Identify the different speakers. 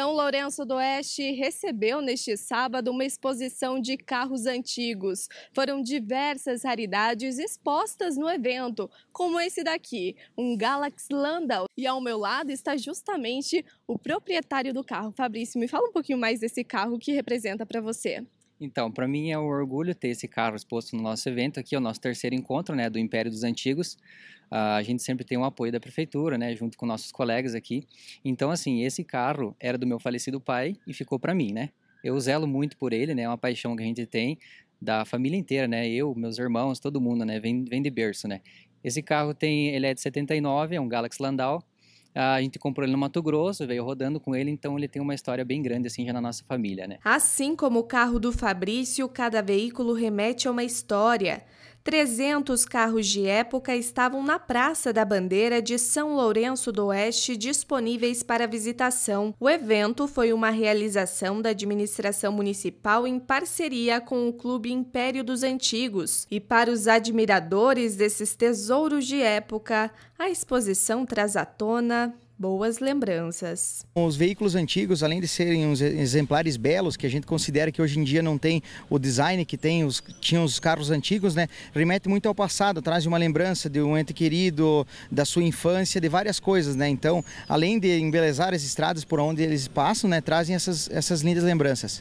Speaker 1: São Lourenço do Oeste recebeu neste sábado uma exposição de carros antigos. Foram diversas raridades expostas no evento, como esse daqui, um Galaxy Landau. E ao meu lado está justamente o proprietário do carro. Fabrício, me fala um pouquinho mais desse carro que representa para você.
Speaker 2: Então, para mim é um orgulho ter esse carro exposto no nosso evento aqui, é o nosso terceiro encontro né, do Império dos Antigos. Uh, a gente sempre tem um apoio da prefeitura, né, junto com nossos colegas aqui. Então, assim, esse carro era do meu falecido pai e ficou para mim, né? Eu zelo muito por ele, né? É uma paixão que a gente tem da família inteira, né? Eu, meus irmãos, todo mundo, né? Vem, vem de berço, né? Esse carro tem, ele é de 79, é um Galaxy Landau a gente comprou ele no Mato Grosso, veio rodando com ele, então ele tem uma história bem grande assim já na nossa família, né?
Speaker 1: Assim como o carro do Fabrício, cada veículo remete a uma história. 300 carros de época estavam na Praça da Bandeira de São Lourenço do Oeste disponíveis para visitação. O evento foi uma realização da administração municipal em parceria com o Clube Império dos Antigos. E para os admiradores desses tesouros de época, a exposição traz à tona boas lembranças.
Speaker 3: Os veículos antigos, além de serem uns exemplares belos, que a gente considera que hoje em dia não tem o design que tem os, tinham os carros antigos, né? Remete muito ao passado, traz uma lembrança de um ente querido, da sua infância, de várias coisas, né? Então, além de embelezar as estradas por onde eles passam, né? Trazem essas, essas lindas lembranças.